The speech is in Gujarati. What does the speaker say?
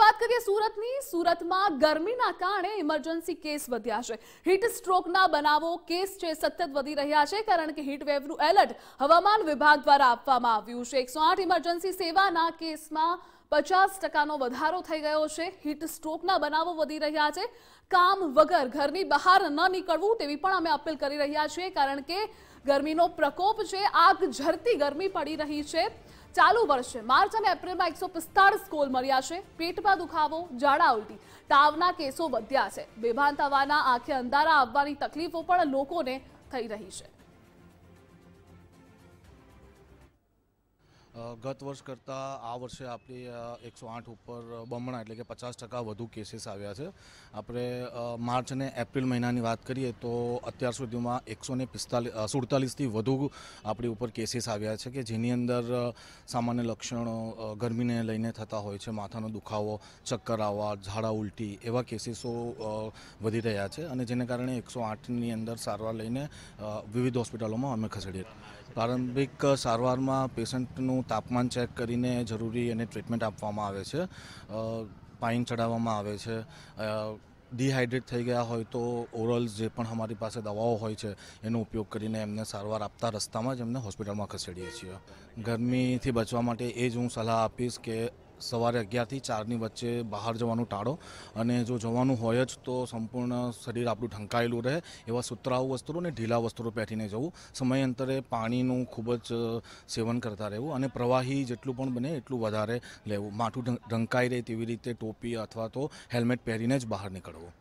વાત કરીએ સુરતની સુરતમાં ગરમીના કારણે ઇમરજન્સી કેસ વધ્યા છે હીટ સ્ટ્રોકના બનાવો કેસ છે સતત વધી રહ્યા છે કારણ કે હીટવેવનું એલર્ટ હવામાન વિભાગ દ્વારા આપવામાં આવ્યું છે એકસો ઇમરજન્સી સેવાના કેસમાં પચાસ ટકાનો વધારો થઈ ગયો છે હીટ સ્ટ્રોકના બનાવો વધી રહ્યા છે કામ વગર ઘરની બહાર ન નીકળવું તેવી પણ અમે અપીલ કરી રહ્યા છીએ કારણ કે ગરમીનો પ્રકોપ છે આગ ઝરતી ગરમી પડી રહી છે ચાલુ વર્ષે માર્ચ અને એપ્રિલમાં એકસો પિસ્તાળીસ કોલ મળ્યા છે પેટમાં દુખાવો ઝાડા ઉલટી તાવના કેસો વધ્યા છે બેભાન થવાના આંખે અંધારા આવવાની તકલીફો પણ લોકોને થઈ રહી છે ગત વર્ષ કરતાં આ વર્ષે આપણી એકસો આઠ ઉપર બમણા એટલે કે પચાસ ટકા વધુ કેસીસ આવ્યા છે આપણે માર્ચ અને એપ્રિલ મહિનાની વાત કરીએ તો અત્યાર સુધીમાં એકસો ને પિસ્તાલીસ સુડતાલીસથી વધુ આપણી ઉપર કેસીસ આવ્યા છે કે જેની અંદર સામાન્ય લક્ષણો ગરમીને લઈને થતા હોય છે માથાનો દુખાવો ચક્કર આવવા ઝાડા ઉલટી એવા કેસીસો વધી રહ્યા છે અને જેને કારણે એકસો આઠની અંદર સારવાર લઈને વિવિધ હોસ્પિટલોમાં અમે ખસેડીએ પ્રારંભિક સારવારમાં પેશન્ટનું તાપમાન ચેક કરીને જરૂરી એને ટ્રીટમેન્ટ આપવામાં આવે છે પાઇન ચડાવવામાં આવે છે ડિહાઇડ્રેટ થઈ ગયા હોય તો ઓરલ જે પણ અમારી પાસે દવાઓ હોય છે એનો ઉપયોગ કરીને એમને સારવાર આપતા રસ્તામાં જ એમને હોસ્પિટલમાં ખસેડીએ છીએ ગરમીથી બચવા માટે એ જ હું સલાહ આપીશ કે સવારે અગિયારથી ચારની વચ્ચે બહાર જવાનું ટાળો અને જો જવાનું હોય જ તો સંપૂર્ણ શરીર આપણું ઢંકાયેલું રહે એવા સુતરાઉ વસ્ત્રો અને ઢીલા વસ્ત્રો પહેરીને જવું સમયાંતરે પાણીનું ખૂબ જ સેવન કરતા રહેવું અને પ્રવાહી જેટલું પણ બને એટલું વધારે લેવું માથું ઢંકાઈ રહે તેવી રીતે ટોપી અથવા તો હેલ્મેટ પહેરીને જ બહાર નીકળવું